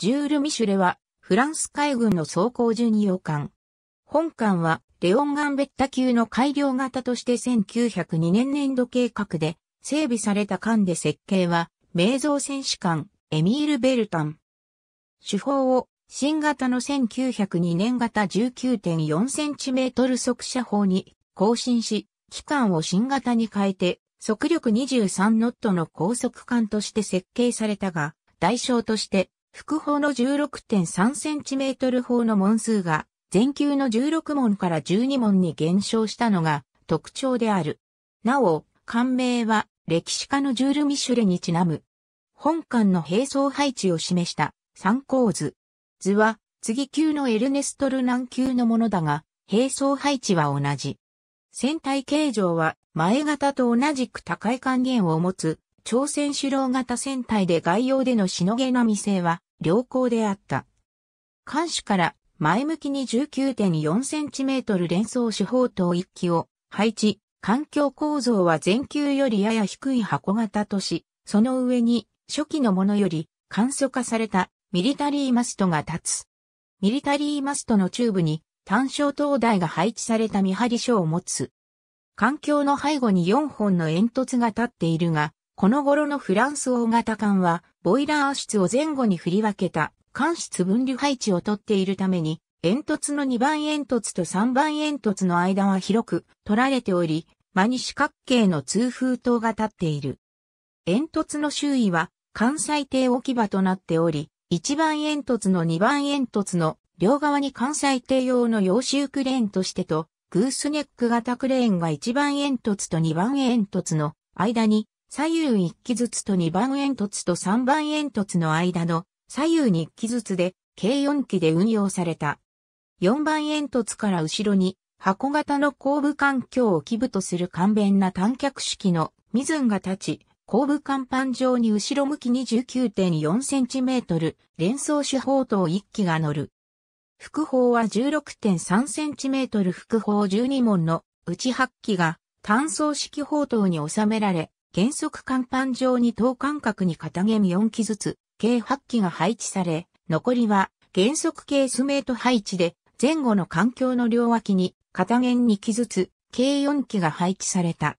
ジュール・ミシュレは、フランス海軍の装甲巡洋艦。本艦は、レオンガンベッタ級の改良型として1902年年度計画で、整備された艦で設計は、名造戦士艦、エミール・ベルタン。手法を、新型の1902年型1 9 4トル速射砲に更新し、機関を新型に変えて、速力23ノットの高速艦として設計されたが、代償として複砲の 16.3cm 砲の門数が、全球の16門から12門に減少したのが特徴である。なお、艦名は歴史家のジュール・ミシュレにちなむ。本館の並走配置を示した参考図。図は次級のエルネストル南級のものだが、並走配置は同じ。船体形状は前型と同じく高い還元を持つ朝鮮主郎型船体で外洋でのしのげの未成は良好であった。艦首から前向きに 19.4cm 連装手法等一機を配置、環境構造は全球よりやや低い箱型とし、その上に初期のものより簡素化されたミリタリーマストが立つ。ミリタリーマストのチューブに単焦灯台が配置された見張り所を持つ。環境の背後に4本の煙突が立っているが、この頃のフランス大型艦は、ボイラー室を前後に振り分けた、艦室分離配置をとっているために、煙突の2番煙突と3番煙突の間は広く取られており、真西角形の通風塔が立っている。煙突の周囲は、関西艇置き場となっており、1番煙突の2番煙突の両側に関西艇用の洋州クレーンとしてと、グースネック型クレーンが1番煙突と2番煙突の間に左右一機ずつと2番煙突と3番煙突の間の左右に一機ずつで計4機で運用された。4番煙突から後ろに箱型の後部環境を基部とする簡便な短脚式のミズンが立ち、後部甲板上に後ろ向き 29.4cm 連装手法等1機が乗る。副砲は 16.3cm 副砲12門のうち8機が単装式砲塔に収められ、原則甲板上に等間隔に片弦4機ずつ、計8機が配置され、残りは原則ケースメイト配置で、前後の環境の両脇に片弦2機ずつ、計4機が配置された。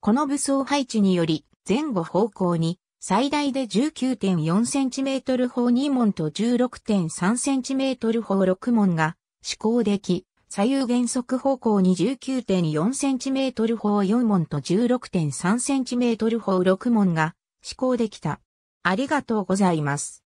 この武装配置により、前後方向に最大で 19.4cm 砲2門と 16.3cm 砲6門が施行でき、左右減速方向に 19.4cm 法4門と 16.3cm 法6門が施行できた。ありがとうございます。